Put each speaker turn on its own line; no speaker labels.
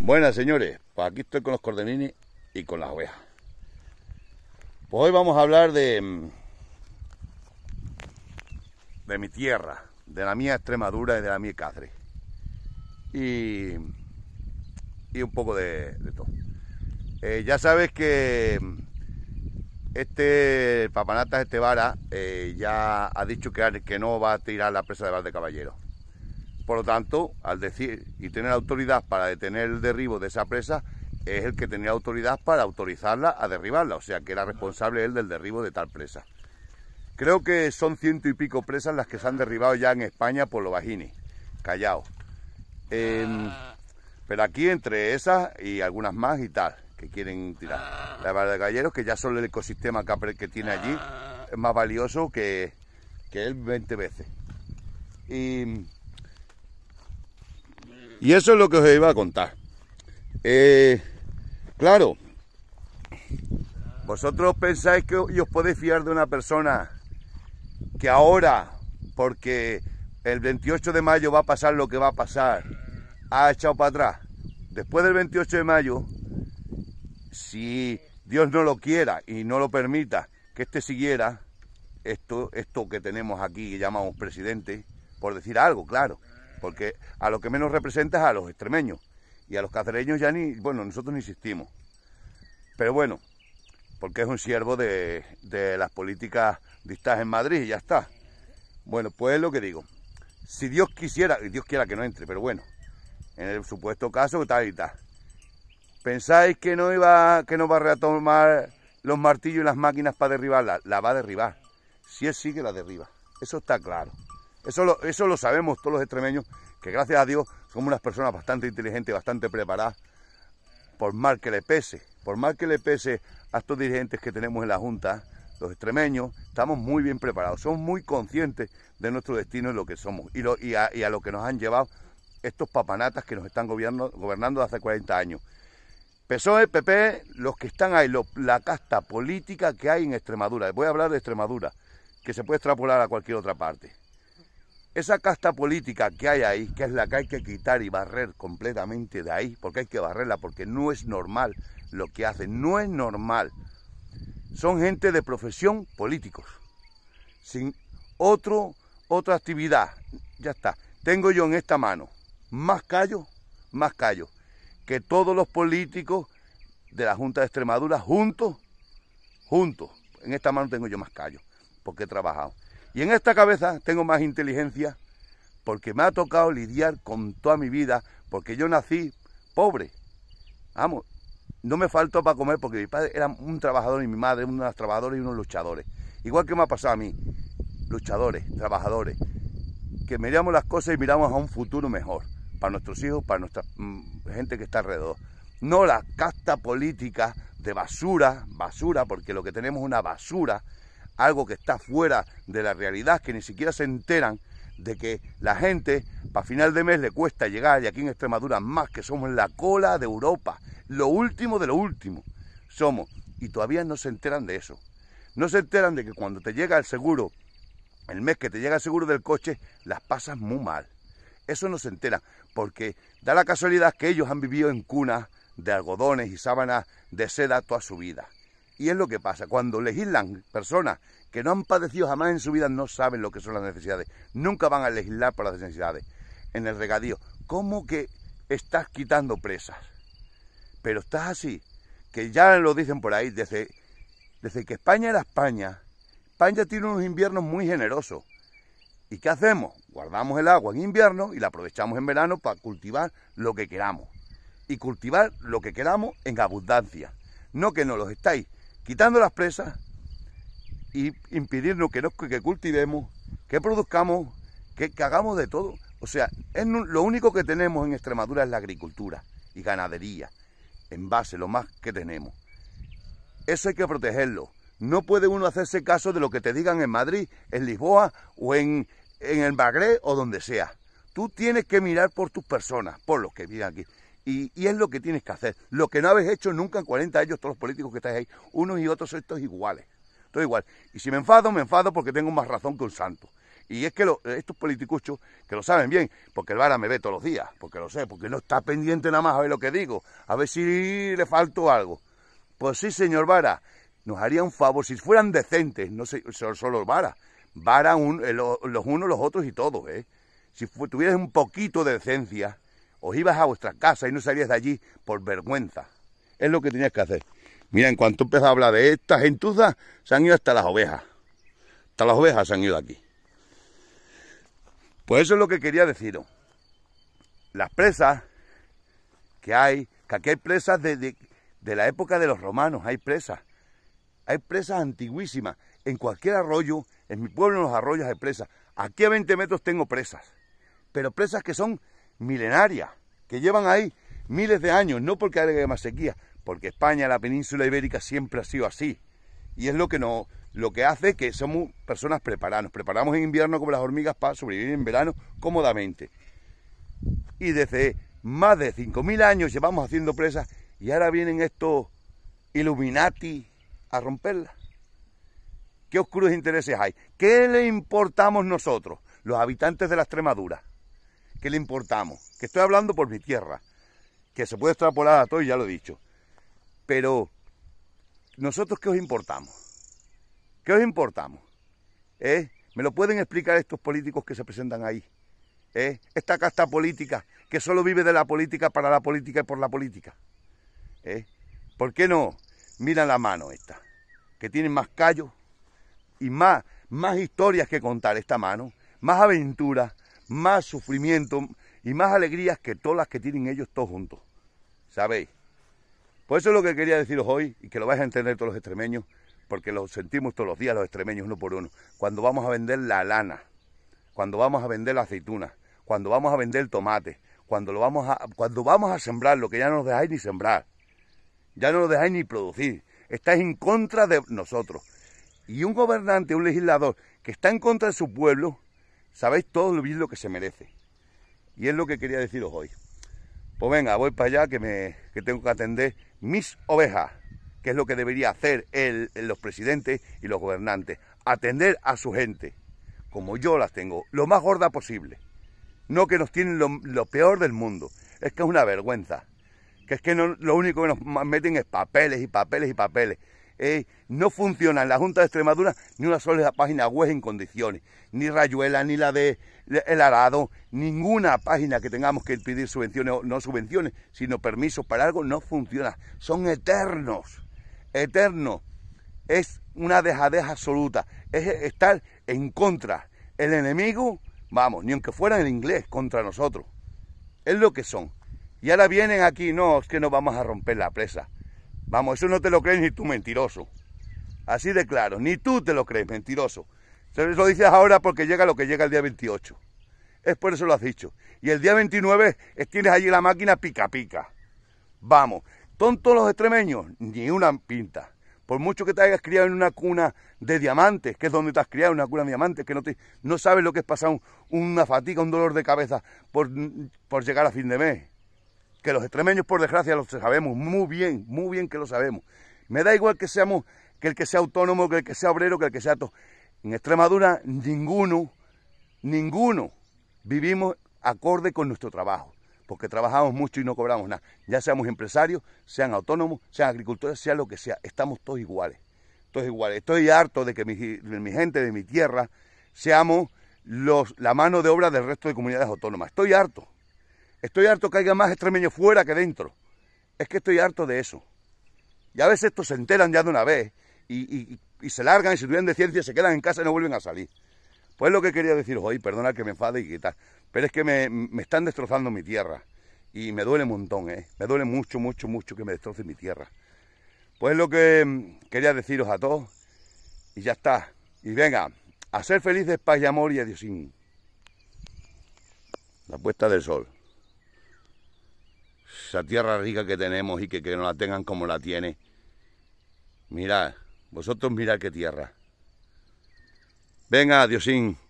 Buenas señores, pues aquí estoy con los cordelines y con las ovejas. Pues hoy vamos a hablar de, mm, de mi tierra, de la mía Extremadura y de la mía Cáceres. Y, y un poco de, todo. Eh, ya sabes que mm, este Papanatas este vara, eh, ya ha dicho que, que no va a tirar la presa de Val Caballero por lo tanto, al decir y tener autoridad para detener el derribo de esa presa, es el que tenía autoridad para autorizarla a derribarla, o sea que era responsable él del derribo de tal presa. Creo que son ciento y pico presas las que se han derribado ya en España por los bajini, Callao. Em, pero aquí entre esas y algunas más y tal, que quieren tirar. La barra de galleros, que ya son el ecosistema que tiene allí es más valioso que, que él 20 veces. Y y eso es lo que os iba a contar. Eh, claro, vosotros pensáis que os podéis fiar de una persona que ahora, porque el 28 de mayo va a pasar lo que va a pasar, ha echado para atrás. Después del 28 de mayo, si Dios no lo quiera y no lo permita, que este siguiera, esto, esto que tenemos aquí, que llamamos presidente, por decir algo, claro, porque a lo que menos representa es a los extremeños y a los cacereños ya ni, bueno, nosotros ni insistimos Pero bueno, porque es un siervo de, las políticas dictadas en Madrid y ya está. Bueno, pues lo que digo. Si Dios quisiera, y Dios quiera que no entre, pero bueno, en el supuesto caso tal y tal. ¿Pensáis que no iba, que no va a retomar los martillos y las máquinas para derribarla? La va a derribar. Si él sigue, la derriba. Eso está claro. Eso lo, eso lo sabemos todos los extremeños, que gracias a Dios somos unas personas bastante inteligentes, bastante preparadas, por mal que le pese, por más que le pese a estos dirigentes que tenemos en la Junta, los extremeños, estamos muy bien preparados, somos muy conscientes de nuestro destino y lo que somos, y, a, lo que nos han llevado estos papanatas que nos están gobernando gobernando hace 40 años. PSOE, PP, los que están ahí, la casta política que hay en Extremadura, voy a hablar de Extremadura, que se puede extrapolar a cualquier otra parte. Esa casta política que hay ahí, que es la que hay que quitar y barrer completamente de ahí, porque hay que barrerla, porque no es normal lo que hacen, no es normal. Son gente de profesión políticos, sin otro, otra actividad. Ya está. Tengo yo en esta mano más callo, más callo, que todos los políticos de la Junta de Extremadura juntos, juntos. En esta mano tengo yo más callo, porque he trabajado. Y en esta cabeza tengo más inteligencia porque me ha tocado lidiar con toda mi vida, porque yo nací pobre. Vamos, no me faltó para comer porque mi padre era un trabajador y mi madre unos trabajadoras y unos luchadores. Igual que me ha pasado a mí, luchadores, trabajadores, que miramos las cosas y miramos a un futuro mejor para nuestros hijos, para nuestra mm, gente que está alrededor. No la casta política de basura, basura, porque lo que tenemos es una basura algo que está fuera de la realidad, que ni siquiera se enteran de que la gente para final de mes le cuesta llegar y aquí en Extremadura más que somos la cola de Europa, lo último de lo último somos y todavía no se enteran de eso. No se enteran de que cuando te llega el seguro, el mes que te llega el seguro del coche, las pasas muy mal. Eso no se entera, porque da la casualidad que ellos han vivido en cunas de algodones y sábanas de seda toda su vida. Y es lo que pasa, cuando legislan personas que no han padecido jamás en su vida, no saben lo que son las necesidades, nunca van a legislar para las necesidades. En el regadío, ¿cómo que estás quitando presas? Pero estás así, que ya lo dicen por ahí, desde, que España era España, España tiene unos inviernos muy generosos. ¿Y qué hacemos? Guardamos el agua en invierno y la aprovechamos en verano para cultivar lo que queramos. Y cultivar lo que queramos en abundancia. No que no los estáis quitando las presas y impidiendo que, que cultivemos, que produzcamos, que, hagamos de todo. O sea, es lo único que tenemos en Extremadura es la agricultura y ganadería, en base, lo más que tenemos. Eso hay que protegerlo. No puede uno hacerse caso de lo que te digan en Madrid, en Lisboa o en, en el Bagré o donde sea. Tú tienes que mirar por tus personas, por los que viven aquí. Y, es lo que tienes que hacer. Lo que no habéis hecho nunca en 40 años, todos los políticos que estáis ahí, unos y otros, son iguales. todo igual. Y si me enfado, me enfado porque tengo más razón que un santo. Y es que estos politicuchos, que lo saben bien, porque el Vara me ve todos los días, porque lo sé, porque no está pendiente nada más a ver lo que digo, a ver si le falto algo. Pues sí, señor Vara, nos haría un favor, si fueran decentes, no sé, solo el Vara, Vara eh, los, los unos, los otros y todos, ¿eh? Si tuvieras un poquito de decencia, os ibas a vuestra casa y no salías de allí por vergüenza. Es lo que tenías que hacer. Mira, en cuanto empezó a hablar de estas gentuza, se han ido hasta las ovejas. Hasta las ovejas se han ido aquí. Pues eso es lo que quería deciros. Las presas que hay, que aquí hay presas de, de la época de los romanos, hay presas. Hay presas antiguísimas. En cualquier arroyo, en mi pueblo en los arroyos hay presas. Aquí a 20 metros tengo presas. Pero presas que son milenaria, que llevan ahí miles de años, no porque haya más sequía, porque España, la península ibérica siempre ha sido así. Y es lo que, no, lo que hace que somos personas preparadas. Nos preparamos en invierno como las hormigas para sobrevivir en verano cómodamente. Y desde más de 5.000 años llevamos haciendo presas y ahora vienen estos Illuminati a romperlas. ¿Qué oscuros intereses hay? ¿Qué le importamos nosotros, los habitantes de la Extremadura? ¿Qué le importamos, que estoy hablando por mi tierra, que se puede extrapolar a todo y ya lo he dicho. Pero, ¿nosotros qué os importamos? ¿Qué os importamos? ¿Eh? ¿Me lo pueden explicar estos políticos que se presentan ahí? ¿Eh? Esta casta política que solo vive de la política para la política y por la política. ¿Eh? ¿Por qué no? miran la mano esta, que tiene más callos y más, más historias que contar esta mano, más aventuras, más sufrimiento y más alegrías que todas las que tienen ellos todos juntos. ¿Sabéis? Pues eso es lo que quería deciros hoy y que lo vais a entender todos los extremeños, porque lo sentimos todos los días los extremeños uno por uno. Cuando vamos a vender la lana, cuando vamos a vender la aceituna, cuando vamos a vender el tomate, cuando, lo vamos a, cuando vamos a sembrar lo que ya no nos dejáis ni sembrar, ya no nos dejáis ni producir, estáis en contra de nosotros. Y un gobernante, un legislador que está en contra de su pueblo, Sabéis todo lo bien lo que se merece. Y es lo que quería deciros hoy. Pues venga, voy para allá que, me, que tengo que atender mis ovejas, que es lo que debería hacer los presidentes y los gobernantes. Atender a su gente, como yo las tengo, lo más gorda posible. No que nos tienen lo, peor del mundo. Es que es una vergüenza. Que es que lo único que nos meten es papeles y papeles y papeles no funciona en la Junta de Extremadura ni una sola página web en condiciones, ni Rayuela, ni la de El Arado, ninguna página que tengamos que pedir subvenciones o no subvenciones, sino permisos para algo, no funciona. Son eternos, eternos. Es una dejadez absoluta, es estar en contra. El enemigo, vamos, ni aunque fuera en inglés, contra nosotros. Es lo que son. Y ahora vienen aquí, no, es que no vamos a romper la presa. Vamos, eso no te lo crees ni tú, mentiroso. Así de claro, ni tú te lo crees, mentiroso. Eso lo dices ahora porque llega lo que llega el día 28. Es por eso lo has dicho. Y el día 29 tienes allí la máquina pica pica. Vamos, tontos los extremeños, ni una pinta. Por mucho que te hayas criado en una cuna de diamantes, que es donde te has criado, una cuna de diamantes, que no, te, no sabes lo que es pasar una fatiga, un dolor de cabeza por llegar a fin de mes que los extremeños, por desgracia, lo sabemos muy bien, muy bien que lo sabemos. Me da igual que seamos, que el que sea autónomo, que el que sea obrero, que el que sea todo. En Extremadura, ninguno, ninguno vivimos acorde con nuestro trabajo, porque trabajamos mucho y no cobramos nada. Ya seamos empresarios, sean autónomos, sean agricultores, sea lo que sea, estamos todos iguales. Todos iguales. Estoy harto de que mi, gente de mi tierra seamos la mano de obra del resto de comunidades autónomas. Estoy harto. Estoy harto que haya más extremeños fuera que dentro. Es que estoy harto de eso. Y a veces estos se enteran ya de una vez y, se largan y si tuvieran de ciencia se quedan en casa y no vuelven a salir. Pues es lo que quería deciros hoy, perdona que me enfade y tal. pero es que me, están destrozando mi tierra y me duele un montón, ¿eh? me duele mucho, mucho, mucho que me destroce mi tierra. Pues lo que mm, quería deciros a todos y ya está. Y venga, a ser felices, paz y amor y adiós. La puesta del sol esa tierra rica que tenemos y que, que no la tengan como la tiene. Mirad, vosotros mirad qué tierra. Venga, Diosín.